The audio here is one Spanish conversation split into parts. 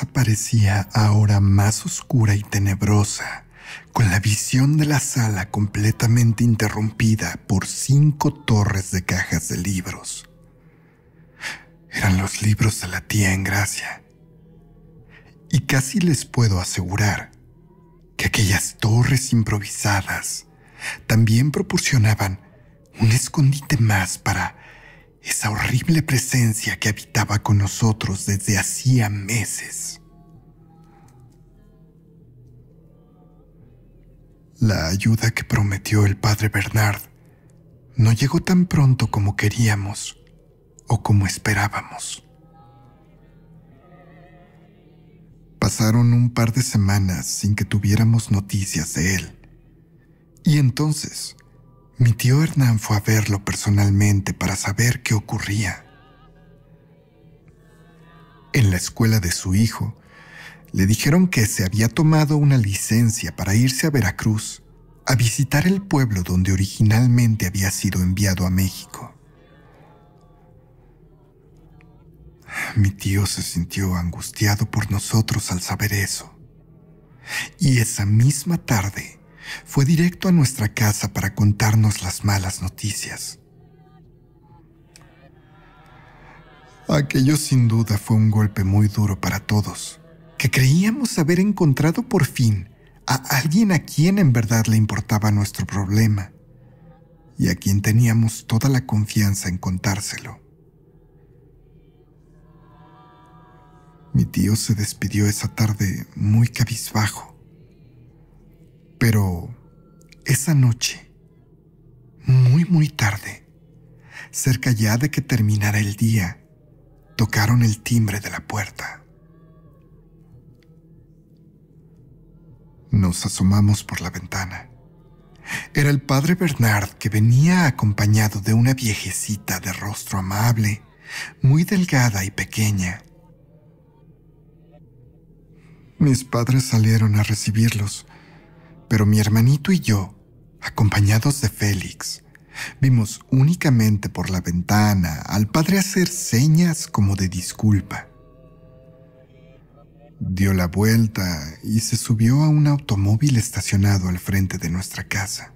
aparecía ahora más oscura y tenebrosa, con la visión de la sala completamente interrumpida por cinco torres de cajas de libros. Eran los libros de la tía Engracia. Y casi les puedo asegurar que aquellas torres improvisadas también proporcionaban un escondite más para esa horrible presencia que habitaba con nosotros desde hacía meses. La ayuda que prometió el padre Bernard no llegó tan pronto como queríamos o como esperábamos. Pasaron un par de semanas sin que tuviéramos noticias de él. Y entonces, mi tío Hernán fue a verlo personalmente para saber qué ocurría. En la escuela de su hijo, le dijeron que se había tomado una licencia para irse a Veracruz a visitar el pueblo donde originalmente había sido enviado a México. Mi tío se sintió angustiado por nosotros al saber eso. Y esa misma tarde, fue directo a nuestra casa para contarnos las malas noticias. Aquello sin duda fue un golpe muy duro para todos, que creíamos haber encontrado por fin a alguien a quien en verdad le importaba nuestro problema y a quien teníamos toda la confianza en contárselo. Mi tío se despidió esa tarde muy cabizbajo, pero esa noche, muy muy tarde, cerca ya de que terminara el día, tocaron el timbre de la puerta. Nos asomamos por la ventana. Era el padre Bernard que venía acompañado de una viejecita de rostro amable, muy delgada y pequeña. Mis padres salieron a recibirlos pero mi hermanito y yo, acompañados de Félix, vimos únicamente por la ventana al padre hacer señas como de disculpa. Dio la vuelta y se subió a un automóvil estacionado al frente de nuestra casa.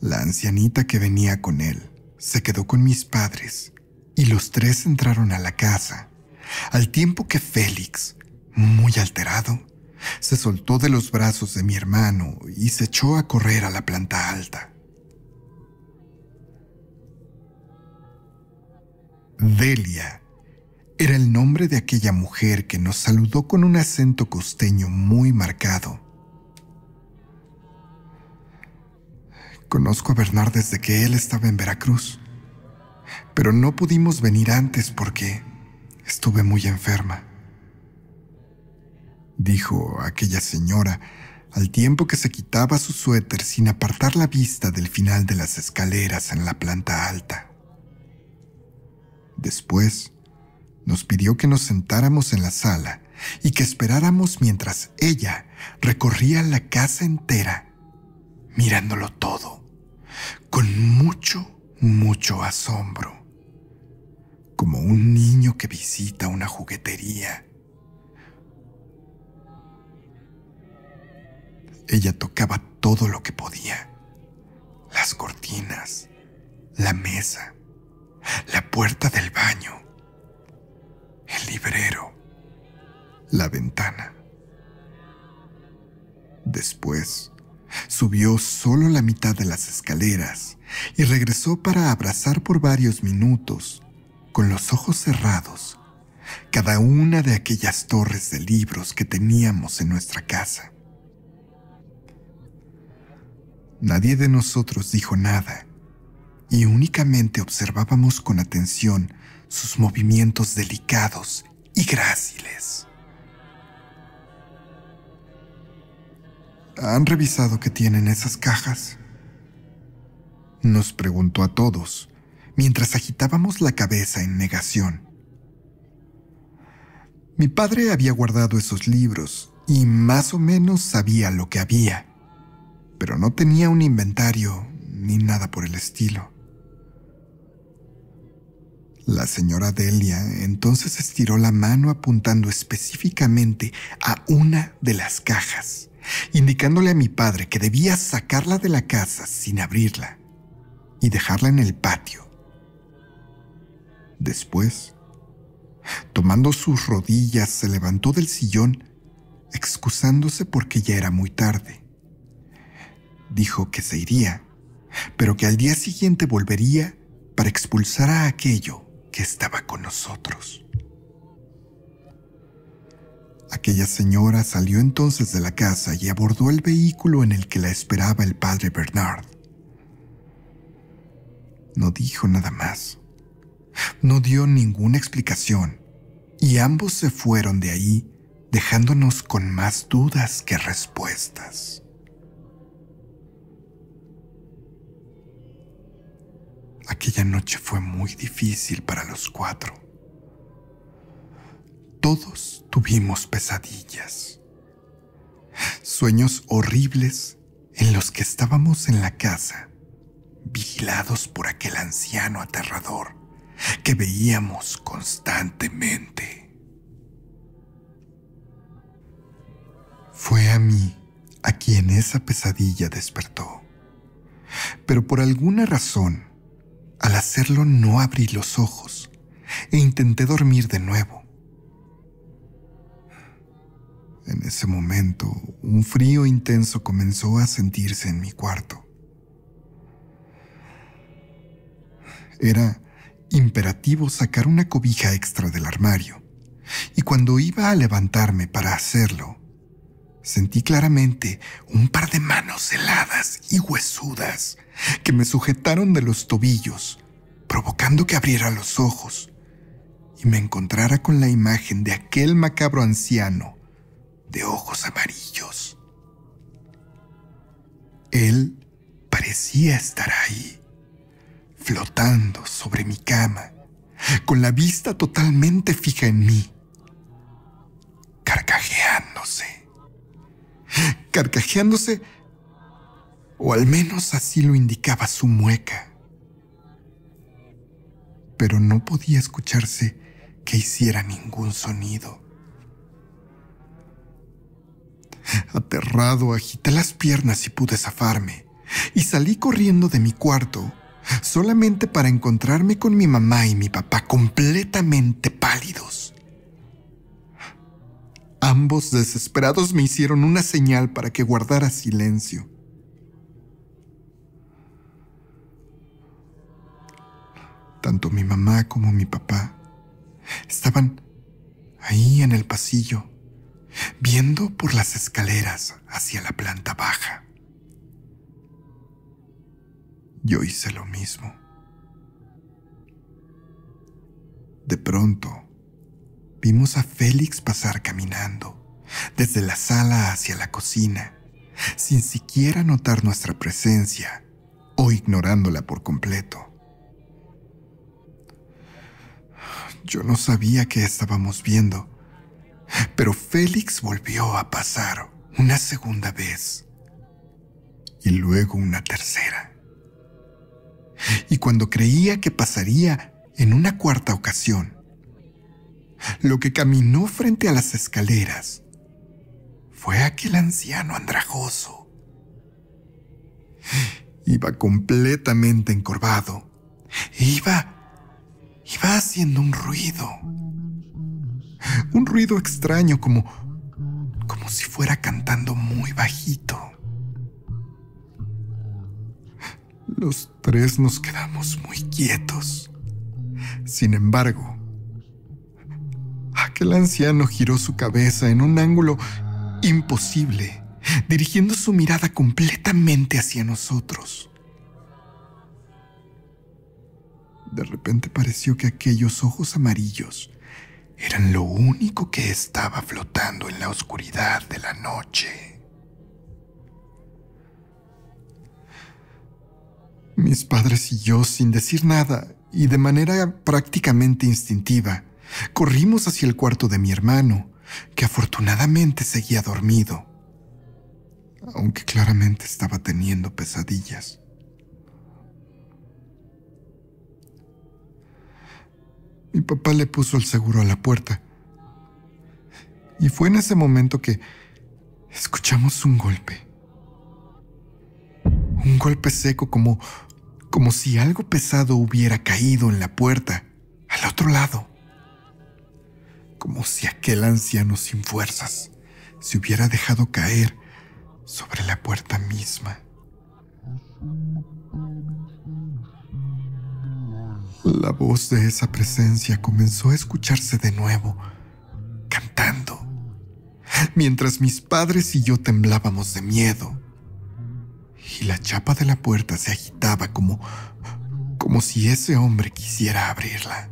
La ancianita que venía con él se quedó con mis padres y los tres entraron a la casa, al tiempo que Félix, muy alterado, se soltó de los brazos de mi hermano y se echó a correr a la planta alta. Delia era el nombre de aquella mujer que nos saludó con un acento costeño muy marcado. Conozco a Bernard desde que él estaba en Veracruz, pero no pudimos venir antes porque estuve muy enferma dijo aquella señora, al tiempo que se quitaba su suéter sin apartar la vista del final de las escaleras en la planta alta. Después, nos pidió que nos sentáramos en la sala y que esperáramos mientras ella recorría la casa entera, mirándolo todo, con mucho, mucho asombro, como un niño que visita una juguetería Ella tocaba todo lo que podía. Las cortinas, la mesa, la puerta del baño, el librero, la ventana. Después, subió solo la mitad de las escaleras y regresó para abrazar por varios minutos, con los ojos cerrados, cada una de aquellas torres de libros que teníamos en nuestra casa. Nadie de nosotros dijo nada y únicamente observábamos con atención sus movimientos delicados y gráciles. ¿Han revisado qué tienen esas cajas? Nos preguntó a todos mientras agitábamos la cabeza en negación. Mi padre había guardado esos libros y más o menos sabía lo que había pero no tenía un inventario ni nada por el estilo. La señora Delia entonces estiró la mano apuntando específicamente a una de las cajas, indicándole a mi padre que debía sacarla de la casa sin abrirla y dejarla en el patio. Después, tomando sus rodillas, se levantó del sillón, excusándose porque ya era muy tarde dijo que se iría, pero que al día siguiente volvería para expulsar a aquello que estaba con nosotros. Aquella señora salió entonces de la casa y abordó el vehículo en el que la esperaba el padre Bernard. No dijo nada más. No dio ninguna explicación y ambos se fueron de ahí dejándonos con más dudas que respuestas. Aquella noche fue muy difícil para los cuatro. Todos tuvimos pesadillas, sueños horribles en los que estábamos en la casa, vigilados por aquel anciano aterrador que veíamos constantemente. Fue a mí a quien esa pesadilla despertó, pero por alguna razón al hacerlo no abrí los ojos e intenté dormir de nuevo. En ese momento, un frío intenso comenzó a sentirse en mi cuarto. Era imperativo sacar una cobija extra del armario, y cuando iba a levantarme para hacerlo, Sentí claramente un par de manos heladas y huesudas que me sujetaron de los tobillos, provocando que abriera los ojos y me encontrara con la imagen de aquel macabro anciano de ojos amarillos. Él parecía estar ahí, flotando sobre mi cama, con la vista totalmente fija en mí, carcajeándose carcajeándose, o al menos así lo indicaba su mueca. Pero no podía escucharse que hiciera ningún sonido. Aterrado, agité las piernas y pude zafarme, y salí corriendo de mi cuarto, solamente para encontrarme con mi mamá y mi papá completamente pálidos. Ambos desesperados me hicieron una señal para que guardara silencio. Tanto mi mamá como mi papá estaban ahí en el pasillo, viendo por las escaleras hacia la planta baja. Yo hice lo mismo. De pronto, vimos a Félix pasar caminando, desde la sala hacia la cocina, sin siquiera notar nuestra presencia o ignorándola por completo. Yo no sabía qué estábamos viendo, pero Félix volvió a pasar una segunda vez y luego una tercera. Y cuando creía que pasaría en una cuarta ocasión, lo que caminó frente a las escaleras fue aquel anciano andrajoso. Iba completamente encorvado. Iba... Iba haciendo un ruido. Un ruido extraño como... como si fuera cantando muy bajito. Los tres nos quedamos muy quietos. Sin embargo, Aquel anciano giró su cabeza en un ángulo imposible, dirigiendo su mirada completamente hacia nosotros. De repente pareció que aquellos ojos amarillos eran lo único que estaba flotando en la oscuridad de la noche. Mis padres y yo, sin decir nada y de manera prácticamente instintiva, Corrimos hacia el cuarto de mi hermano, que afortunadamente seguía dormido, aunque claramente estaba teniendo pesadillas. Mi papá le puso el seguro a la puerta. Y fue en ese momento que escuchamos un golpe. Un golpe seco como como si algo pesado hubiera caído en la puerta al otro lado como si aquel anciano sin fuerzas se hubiera dejado caer sobre la puerta misma. La voz de esa presencia comenzó a escucharse de nuevo, cantando, mientras mis padres y yo temblábamos de miedo. Y la chapa de la puerta se agitaba como como si ese hombre quisiera abrirla.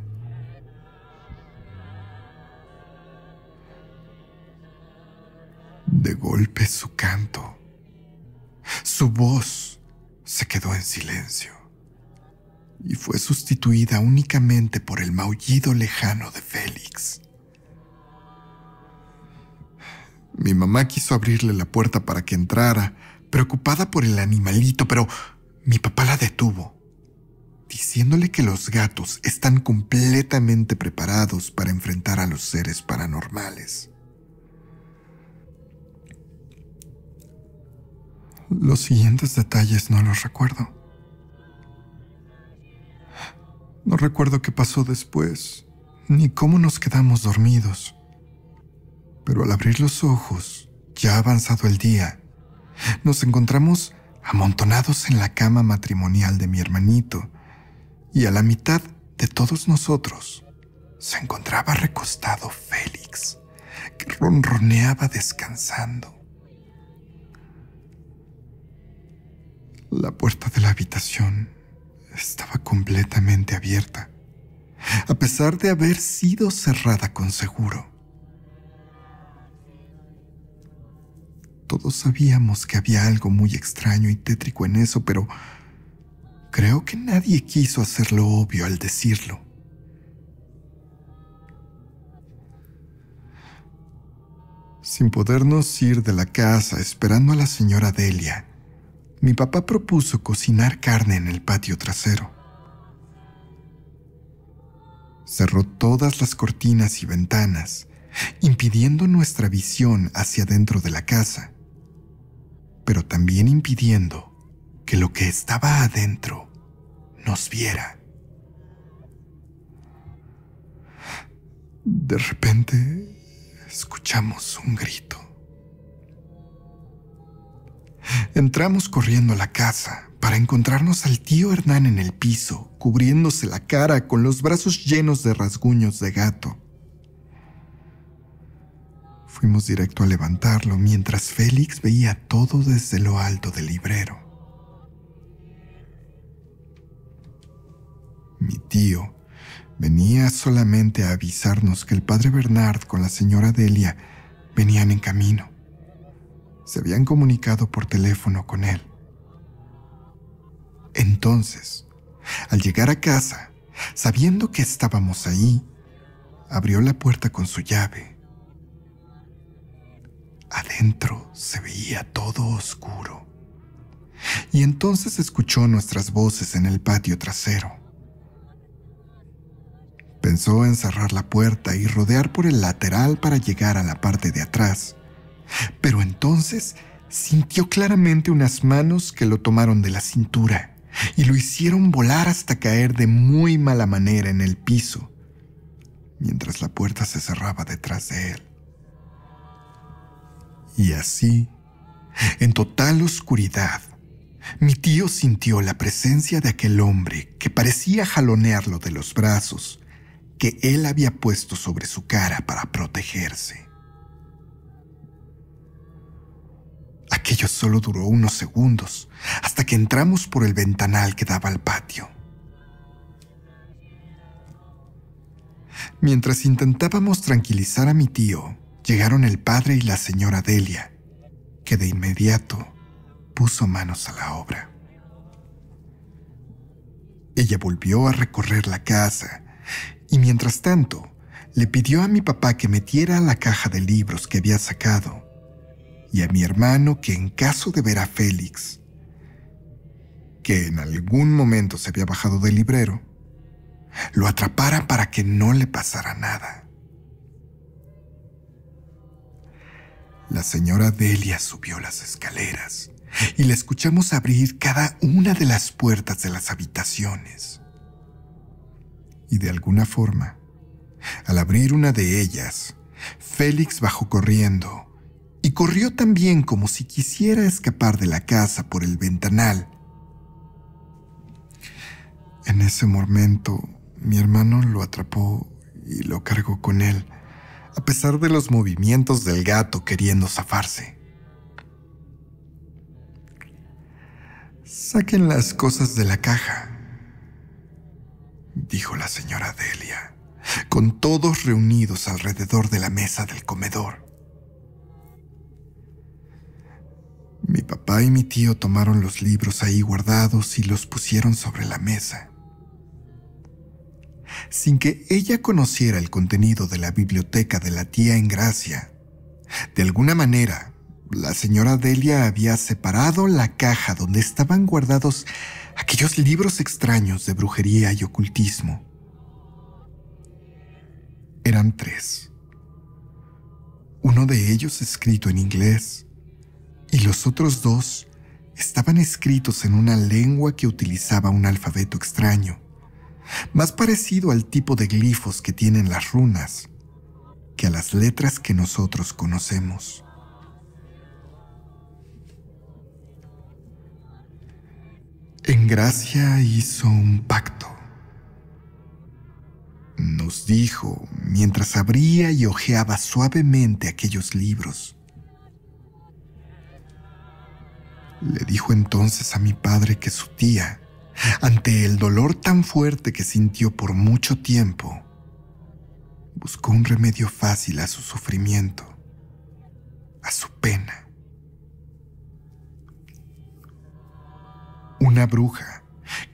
De golpe su canto, su voz se quedó en silencio y fue sustituida únicamente por el maullido lejano de Félix. Mi mamá quiso abrirle la puerta para que entrara, preocupada por el animalito, pero mi papá la detuvo, diciéndole que los gatos están completamente preparados para enfrentar a los seres paranormales. Los siguientes detalles no los recuerdo. No recuerdo qué pasó después, ni cómo nos quedamos dormidos. Pero al abrir los ojos, ya avanzado el día, nos encontramos amontonados en la cama matrimonial de mi hermanito, y a la mitad de todos nosotros se encontraba recostado Félix, que ronroneaba descansando. La puerta de la habitación estaba completamente abierta, a pesar de haber sido cerrada con seguro. Todos sabíamos que había algo muy extraño y tétrico en eso, pero creo que nadie quiso hacerlo obvio al decirlo. Sin podernos ir de la casa esperando a la señora Delia, mi papá propuso cocinar carne en el patio trasero. Cerró todas las cortinas y ventanas, impidiendo nuestra visión hacia dentro de la casa, pero también impidiendo que lo que estaba adentro nos viera. De repente escuchamos un grito. Entramos corriendo a la casa para encontrarnos al tío Hernán en el piso, cubriéndose la cara con los brazos llenos de rasguños de gato. Fuimos directo a levantarlo mientras Félix veía todo desde lo alto del librero. Mi tío venía solamente a avisarnos que el padre Bernard con la señora Delia venían en camino se habían comunicado por teléfono con él. Entonces, al llegar a casa, sabiendo que estábamos ahí, abrió la puerta con su llave. Adentro se veía todo oscuro. Y entonces escuchó nuestras voces en el patio trasero. Pensó en cerrar la puerta y rodear por el lateral para llegar a la parte de atrás, pero entonces sintió claramente unas manos que lo tomaron de la cintura y lo hicieron volar hasta caer de muy mala manera en el piso, mientras la puerta se cerraba detrás de él. Y así, en total oscuridad, mi tío sintió la presencia de aquel hombre que parecía jalonearlo de los brazos que él había puesto sobre su cara para protegerse. Aquello solo duró unos segundos, hasta que entramos por el ventanal que daba al patio. Mientras intentábamos tranquilizar a mi tío, llegaron el padre y la señora Delia, que de inmediato puso manos a la obra. Ella volvió a recorrer la casa y mientras tanto le pidió a mi papá que metiera la caja de libros que había sacado y a mi hermano que en caso de ver a Félix, que en algún momento se había bajado del librero, lo atraparan para que no le pasara nada. La señora Delia subió las escaleras y la escuchamos abrir cada una de las puertas de las habitaciones. Y de alguna forma, al abrir una de ellas, Félix bajó corriendo y corrió también como si quisiera escapar de la casa por el ventanal. En ese momento, mi hermano lo atrapó y lo cargó con él, a pesar de los movimientos del gato queriendo zafarse. Saquen las cosas de la caja, dijo la señora Delia, con todos reunidos alrededor de la mesa del comedor. Mi papá y mi tío tomaron los libros ahí guardados y los pusieron sobre la mesa. Sin que ella conociera el contenido de la biblioteca de la tía en gracia, de alguna manera, la señora Delia había separado la caja donde estaban guardados aquellos libros extraños de brujería y ocultismo. Eran tres. Uno de ellos escrito en inglés, y los otros dos estaban escritos en una lengua que utilizaba un alfabeto extraño, más parecido al tipo de glifos que tienen las runas que a las letras que nosotros conocemos. En gracia hizo un pacto. Nos dijo mientras abría y hojeaba suavemente aquellos libros Le dijo entonces a mi padre que su tía, ante el dolor tan fuerte que sintió por mucho tiempo, buscó un remedio fácil a su sufrimiento, a su pena. Una bruja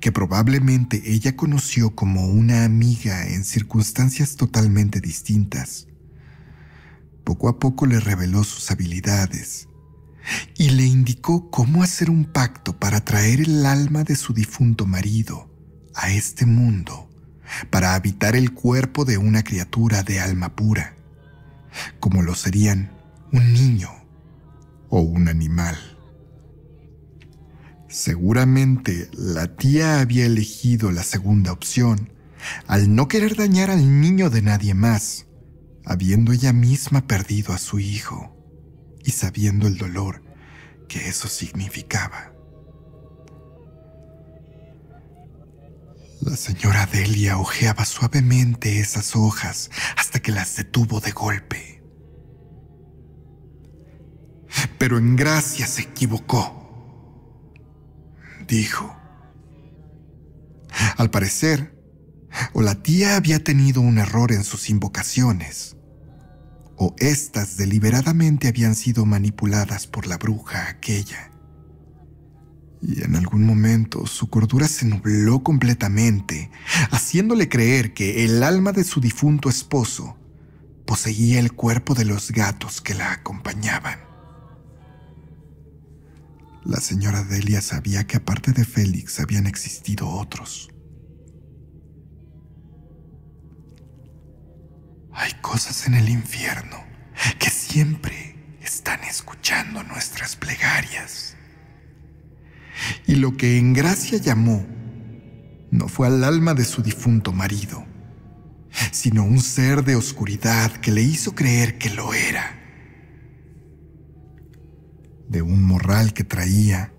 que probablemente ella conoció como una amiga en circunstancias totalmente distintas, poco a poco le reveló sus habilidades y le indicó cómo hacer un pacto para traer el alma de su difunto marido a este mundo para habitar el cuerpo de una criatura de alma pura, como lo serían un niño o un animal. Seguramente la tía había elegido la segunda opción al no querer dañar al niño de nadie más, habiendo ella misma perdido a su hijo y sabiendo el dolor que eso significaba. La señora Delia ojeaba suavemente esas hojas hasta que las detuvo de golpe. Pero en gracia se equivocó, dijo. Al parecer, o la tía había tenido un error en sus invocaciones, estas deliberadamente habían sido manipuladas por la bruja aquella. Y en algún momento su cordura se nubló completamente, haciéndole creer que el alma de su difunto esposo poseía el cuerpo de los gatos que la acompañaban. La señora Delia sabía que aparte de Félix habían existido otros, Hay cosas en el infierno que siempre están escuchando nuestras plegarias. Y lo que en gracia llamó no fue al alma de su difunto marido, sino un ser de oscuridad que le hizo creer que lo era. De un morral que traía,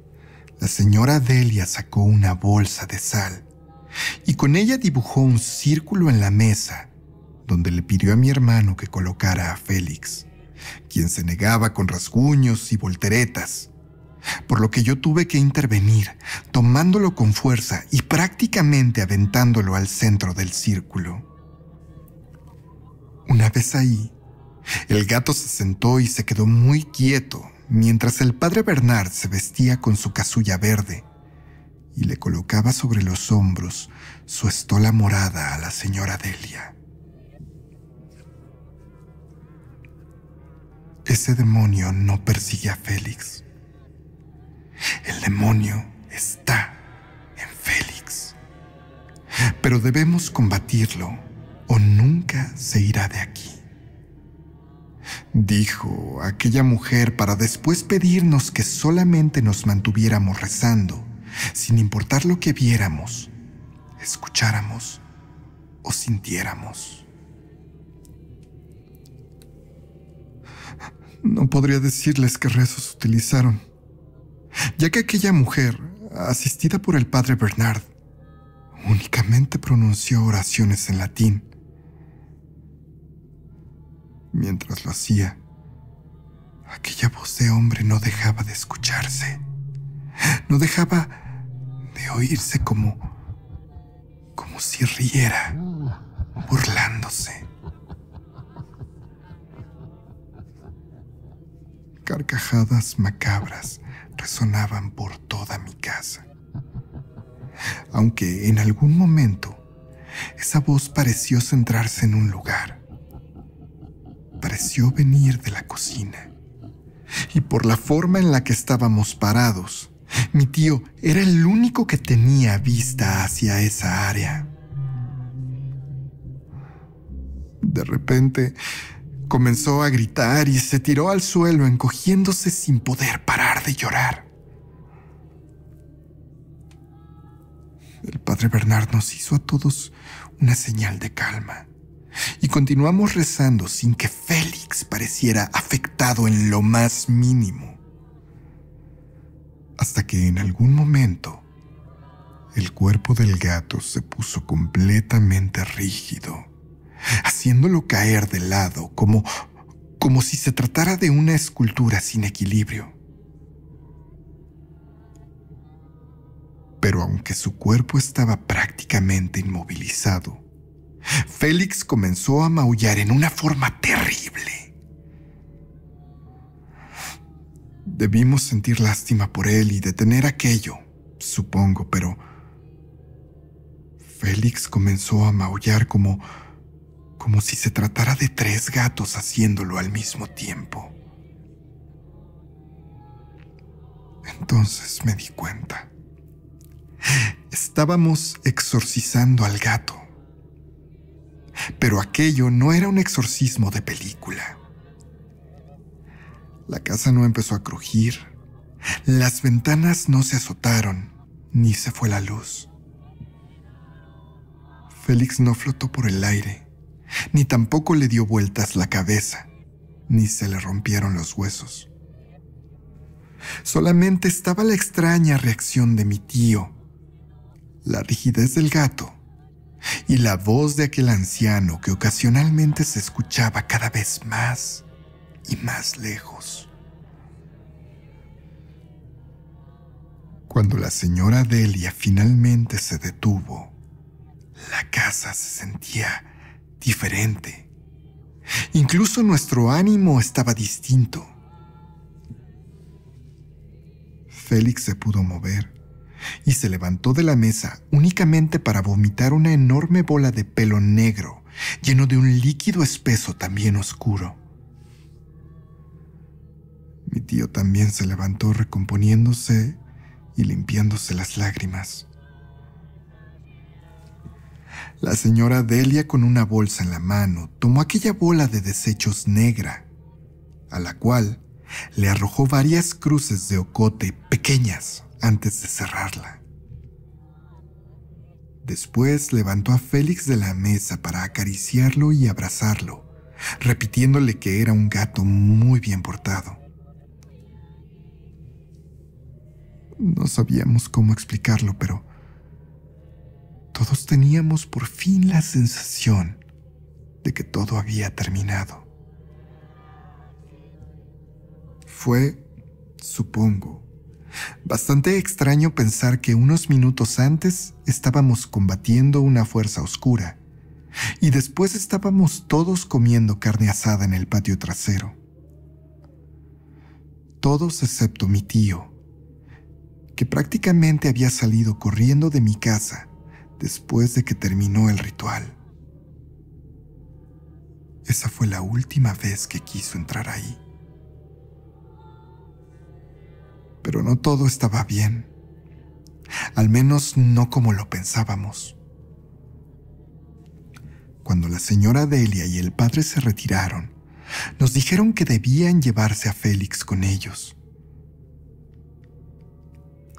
la señora Delia sacó una bolsa de sal y con ella dibujó un círculo en la mesa donde le pidió a mi hermano que colocara a Félix, quien se negaba con rasguños y volteretas, por lo que yo tuve que intervenir, tomándolo con fuerza y prácticamente aventándolo al centro del círculo. Una vez ahí, el gato se sentó y se quedó muy quieto mientras el padre Bernard se vestía con su casulla verde y le colocaba sobre los hombros su estola morada a la señora Delia. Ese demonio no persigue a Félix. El demonio está en Félix. Pero debemos combatirlo o nunca se irá de aquí. Dijo aquella mujer para después pedirnos que solamente nos mantuviéramos rezando, sin importar lo que viéramos, escucháramos o sintiéramos. No podría decirles qué rezos utilizaron, ya que aquella mujer, asistida por el padre Bernard, únicamente pronunció oraciones en latín. Mientras lo hacía, aquella voz de hombre no dejaba de escucharse, no dejaba de oírse como, como si riera, burlándose. carcajadas macabras resonaban por toda mi casa. Aunque en algún momento esa voz pareció centrarse en un lugar. Pareció venir de la cocina. Y por la forma en la que estábamos parados, mi tío era el único que tenía vista hacia esa área. De repente, Comenzó a gritar y se tiró al suelo encogiéndose sin poder parar de llorar. El padre Bernard nos hizo a todos una señal de calma y continuamos rezando sin que Félix pareciera afectado en lo más mínimo. Hasta que en algún momento el cuerpo del gato se puso completamente rígido haciéndolo caer de lado, como, como si se tratara de una escultura sin equilibrio. Pero aunque su cuerpo estaba prácticamente inmovilizado, Félix comenzó a maullar en una forma terrible. Debimos sentir lástima por él y detener aquello, supongo, pero Félix comenzó a maullar como como si se tratara de tres gatos haciéndolo al mismo tiempo. Entonces me di cuenta. Estábamos exorcizando al gato. Pero aquello no era un exorcismo de película. La casa no empezó a crujir, las ventanas no se azotaron, ni se fue la luz. Félix no flotó por el aire ni tampoco le dio vueltas la cabeza, ni se le rompieron los huesos. Solamente estaba la extraña reacción de mi tío, la rigidez del gato y la voz de aquel anciano que ocasionalmente se escuchaba cada vez más y más lejos. Cuando la señora Delia finalmente se detuvo, la casa se sentía diferente. Incluso nuestro ánimo estaba distinto. Félix se pudo mover y se levantó de la mesa únicamente para vomitar una enorme bola de pelo negro lleno de un líquido espeso también oscuro. Mi tío también se levantó recomponiéndose y limpiándose las lágrimas. La señora Delia, con una bolsa en la mano, tomó aquella bola de desechos negra, a la cual le arrojó varias cruces de ocote pequeñas antes de cerrarla. Después levantó a Félix de la mesa para acariciarlo y abrazarlo, repitiéndole que era un gato muy bien portado. No sabíamos cómo explicarlo, pero todos teníamos por fin la sensación de que todo había terminado. Fue, supongo, bastante extraño pensar que unos minutos antes estábamos combatiendo una fuerza oscura y después estábamos todos comiendo carne asada en el patio trasero. Todos excepto mi tío, que prácticamente había salido corriendo de mi casa después de que terminó el ritual. Esa fue la última vez que quiso entrar ahí. Pero no todo estaba bien. Al menos no como lo pensábamos. Cuando la señora Delia y el padre se retiraron, nos dijeron que debían llevarse a Félix con ellos.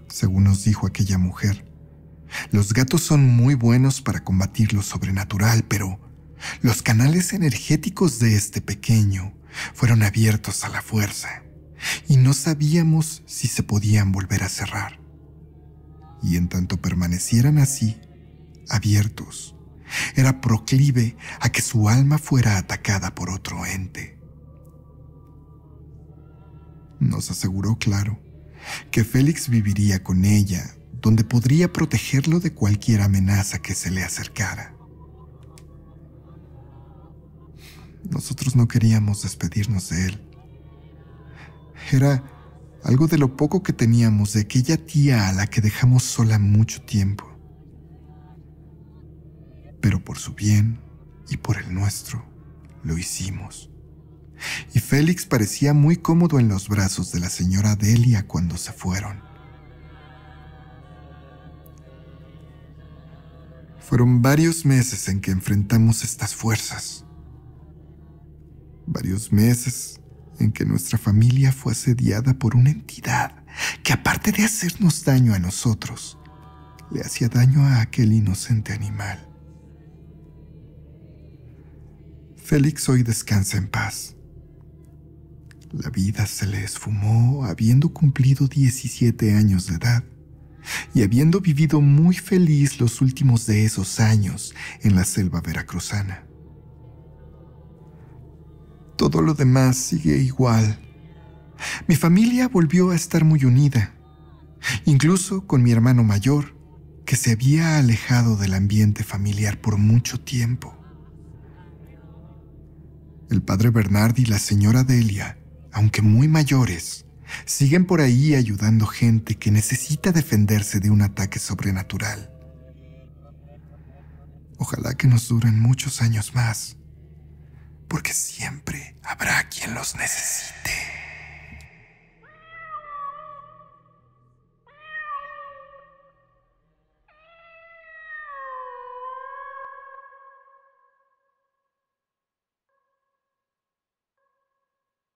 Según nos dijo aquella mujer, los gatos son muy buenos para combatir lo sobrenatural, pero los canales energéticos de este pequeño fueron abiertos a la fuerza y no sabíamos si se podían volver a cerrar. Y en tanto permanecieran así, abiertos, era proclive a que su alma fuera atacada por otro ente. Nos aseguró claro que Félix viviría con ella donde podría protegerlo de cualquier amenaza que se le acercara. Nosotros no queríamos despedirnos de él. Era algo de lo poco que teníamos de aquella tía a la que dejamos sola mucho tiempo. Pero por su bien y por el nuestro, lo hicimos. Y Félix parecía muy cómodo en los brazos de la señora Delia cuando se fueron. Fueron varios meses en que enfrentamos estas fuerzas. Varios meses en que nuestra familia fue asediada por una entidad que aparte de hacernos daño a nosotros, le hacía daño a aquel inocente animal. Félix hoy descansa en paz. La vida se le esfumó habiendo cumplido 17 años de edad y habiendo vivido muy feliz los últimos de esos años en la selva veracruzana. Todo lo demás sigue igual. Mi familia volvió a estar muy unida, incluso con mi hermano mayor, que se había alejado del ambiente familiar por mucho tiempo. El padre Bernard y la señora Delia, aunque muy mayores, siguen por ahí ayudando gente que necesita defenderse de un ataque sobrenatural. Ojalá que nos duren muchos años más, porque siempre habrá quien los necesite.